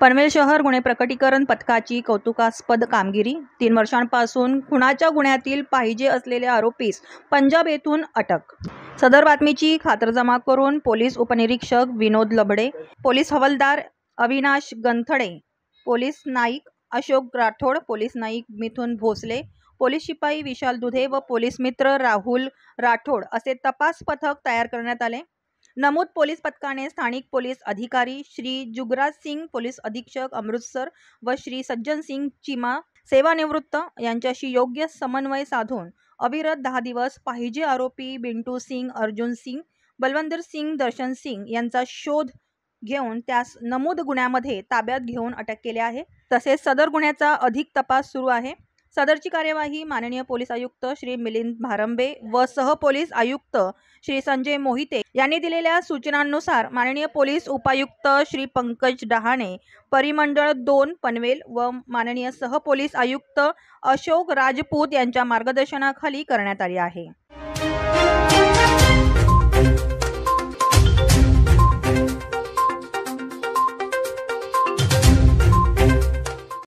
पनवेल शहर गुन्हे प्रकटीकरण पथकाची कौतुकास्पद कामगिरी तीन वर्षांपासून खुणाच्या गुन्ह्यातील पाहिजे असलेले आरोपीस पंजाब येथून अटक सदर बातमीची खातरजमा करून पोलीस उपनिरीक्षक विनोद लबडे पोलीस हवालदार अविनाश गंथडे पोलीस नाईक अशोक राठोड पोलीस नाईक मिथुन भोसले पोलीस शिपाई विशाल दुधे व पोलीस मित्र राहुल राठोड असे तपास पथक तयार करण्यात आले नमूद पोलीस पथकाने स्थानिक पोलीस अधिकारी श्री जुगराज सिंग पोलीस अधीक्षक अमृतसर व श्री सज्जन सिंग चिमा सेवानिवृत्त यांच्याशी योग्य समन्वय साधून अविरत दहा दिवस पाहिजे आरोपी बिंटू सिंग अर्जुन सिंग बलवंदर सिंग दर्शन सिंग यांचा शोध घेऊन त्यास नमूद गुन्ह्यामध्ये ताब्यात घेऊन अटक केले आहे तसेच सदर गुन्ह्याचा अधिक तपास सुरू आहे सदरची कार्यवाही माननीय पोलीस आयुक्त श्री मिलिंद भारंबे व सहपोलीस आयुक्त श्री संजय मोहिते यांनी दिलेल्या सूचनांनुसार माननीय पोलीस उपायुक्त श्री पंकज डहाणे परिमंडळ दोन पनवेल व माननीय सहपोलीस आयुक्त अशोक राजपूत यांच्या मार्गदर्शनाखाली करण्यात आली आहे